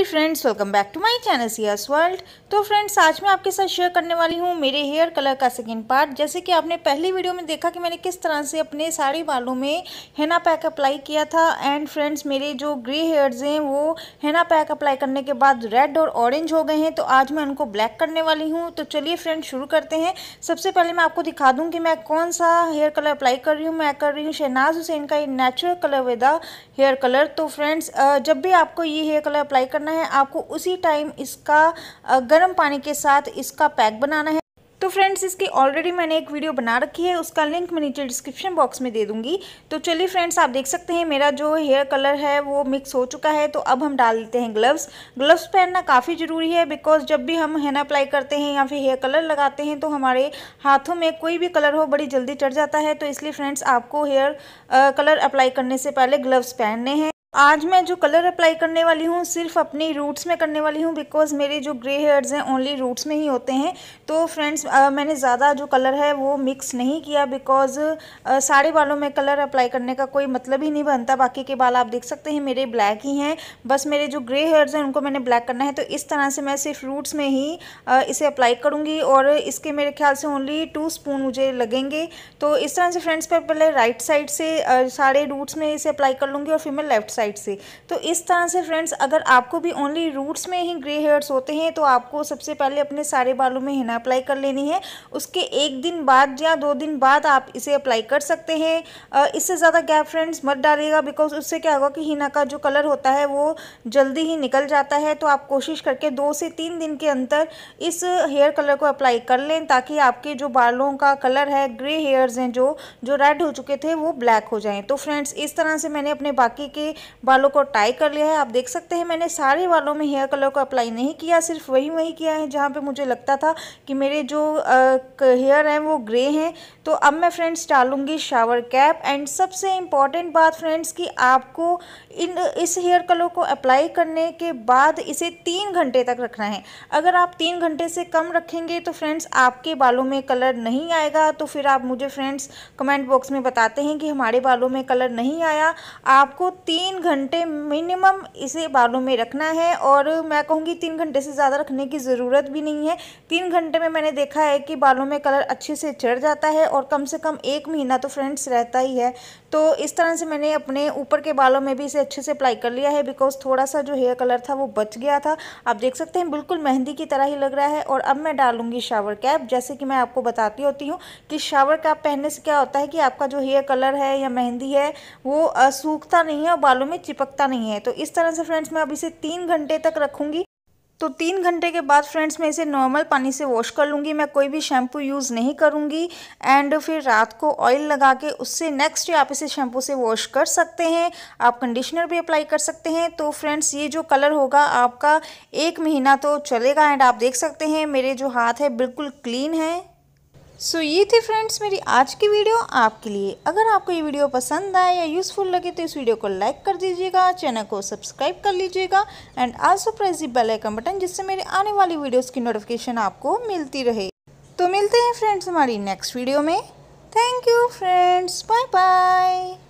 hi friends welcome back to my channel सियास world तो friends आज मैं आपके साथ शेयर करने वाली हूँ मेरे हेयर कलर का सेकंड पार्ट जैसे कि आपने पहली वीडियो में देखा कि मैंने किस तरह से अपने सारे बालों में हेना पैक अप्लाई किया था एंड फ्रेंड्स मेरे जो ग्रे हेयर्स हैं वो हेना पैक अप्लाई करने के बाद रेड और ऑरेंज हो गए हैं तो आज मैं उनको ब्लैक करने वाली हूँ तो चलिए फ्रेंड्स शुरू करते हैं सबसे पहले मैं आपको दिखा दूँ कि मैं कौन सा हेयर कलर अप्लाई कर रही हूँ मैं कर रही हूँ शहनाज हुसैन का नेचुरल कलर विदा हेयर कलर तो फ्रेंड्स जब भी आपको ये हेयर कलर अप्लाई करना करना है आपको उसी टाइम इसका गर्म पानी के साथ इसका पैक बनाना है तो फ्रेंड्स इसकी ऑलरेडी मैंने एक वीडियो बना रखी है उसका लिंक मैं नीचे डिस्क्रिप्शन बॉक्स में दे दूंगी तो चलिए फ्रेंड्स आप देख सकते हैं मेरा जो हेयर कलर है वो मिक्स हो चुका है तो अब हम डाल देते हैं ग्लव्स ग्लव्स पहनना काफ़ी ज़रूरी है बिकॉज जब भी हम हैना अप्लाई करते हैं या फिर हेयर कलर लगाते हैं तो हमारे हाथों में कोई भी कलर हो बड़ी जल्दी चढ़ जाता है तो इसलिए फ्रेंड्स आपको हेयर कलर अप्लाई करने से पहले ग्लव्स पहनने हैं आज मैं जो कलर अप्लाई करने वाली हूँ सिर्फ अपनी रूट्स में करने वाली हूँ बिकॉज़ मेरे जो ग्रे हेयर्स हैं ओनली रूट्स में ही होते हैं तो फ्रेंड्स मैंने ज़्यादा जो कलर है वो मिक्स नहीं किया बिकॉज़ सारे बालों में कलर अप्लाई करने का कोई मतलब ही नहीं बनता बाकी के बाल आप देख सकते हैं मेरे ब्लैक ही हैं बस मेरे जो ग्रे हेयर्स हैं उनको मैंने ब्लैक करना है तो इस तरह से मैं सिर्फ रूट्स में ही आ, इसे अप्लाई करूँगी और इसके मेरे ख्याल से ओनली टू स्पून मुझे लगेंगे तो इस तरह से फ्रेंड्स मैं पहले राइट साइड से सारे रूट्स में इसे अप्लाई कर लूँगी और फिर मैं लेफ्ट साइड से तो इस तरह से फ्रेंड्स अगर आपको भी ओनली रूट्स में ही ग्रे हेयर्स होते हैं तो आपको सबसे पहले अपने सारे बालों में हिना अप्लाई कर लेनी है उसके एक दिन बाद या दो दिन बाद आप इसे अप्लाई कर सकते हैं इससे ज़्यादा गैप फ्रेंड्स मत डालिएगा बिकॉज उससे क्या होगा कि हिना का जो कलर होता है वो जल्दी ही निकल जाता है तो आप कोशिश करके दो से तीन दिन के अंतर इस हेयर कलर को अप्लाई कर लें ताकि आपके जो बालों का कलर है ग्रे हेयर्स हैं जो जो रेड हो चुके थे वो ब्लैक हो जाएं तो फ्रेंड्स इस तरह से मैंने अपने बाकी के बालों को टाई कर लिया है आप देख सकते हैं मैंने सारे बालों में हेयर कलर को अप्लाई नहीं किया सिर्फ वही वही किया है जहाँ पर मुझे लगता था कि मेरे जो हेयर हैं वो ग्रे हैं तो अब मैं फ्रेंड्स डालूँगी शावर कैप एंड सबसे इम्पॉर्टेंट बात फ्रेंड्स कि आपको इन इस हेयर कलर को अप्लाई करने के बाद इसे तीन घंटे तक रखना है अगर आप तीन घंटे से कम रखेंगे तो फ्रेंड्स आपके बालों में कलर नहीं आएगा तो फिर आप मुझे फ्रेंड्स कमेंट बॉक्स में बताते हैं कि हमारे बालों में कलर नहीं आया आपको तीन घंटे मिनिमम इसे बालों में रखना है और मैं कहूँगी तीन घंटे से ज़्यादा रखने की ज़रूरत भी नहीं है तीन घंटे में मैंने देखा है कि बालों में कलर अच्छे से चढ़ जाता है और कम से कम एक महीना तो फ्रेंड्स रहता ही है तो इस तरह से मैंने अपने ऊपर के बालों में भी इसे अच्छे से अप्लाई कर लिया है बिकॉज थोड़ा सा जो हेयर कलर था वो बच गया था आप देख सकते हैं बिल्कुल मेहंदी की तरह ही लग रहा है और अब मैं डालूंगी शावर कैप जैसे कि मैं आपको बताती होती हूँ कि शावर कैप पहनने से क्या होता है कि आपका जो हेयर कलर है या मेहंदी है वो सूखता नहीं है और बालों में में चिपकता नहीं है तो इस तरह से फ्रेंड्स मैं अब इसे तीन घंटे तक रखूँगी तो तीन घंटे के बाद फ्रेंड्स मैं इसे नॉर्मल पानी से वॉश कर लूँगी मैं कोई भी शैम्पू यूज़ नहीं करूँगी एंड फिर रात को ऑयल लगा के उससे नेक्स्ट डे आप इसे शैम्पू से वॉश कर सकते हैं आप कंडीशनर भी अप्लाई कर सकते हैं तो फ्रेंड्स ये जो कलर होगा आपका एक महीना तो चलेगा एंड आप देख सकते हैं मेरे जो हाथ है बिल्कुल क्लीन है सो so, ये थी फ्रेंड्स मेरी आज की वीडियो आपके लिए अगर आपको ये वीडियो पसंद आए या यूज़फुल लगे तो इस वीडियो को लाइक कर दीजिएगा चैनल को सब्सक्राइब कर लीजिएगा and also press bell icon button जिससे मेरे आने वाली वीडियोस की नोटिफिकेशन आपको मिलती रहे तो मिलते हैं फ्रेंड्स हमारी नेक्स्ट वीडियो में thank you friends bye bye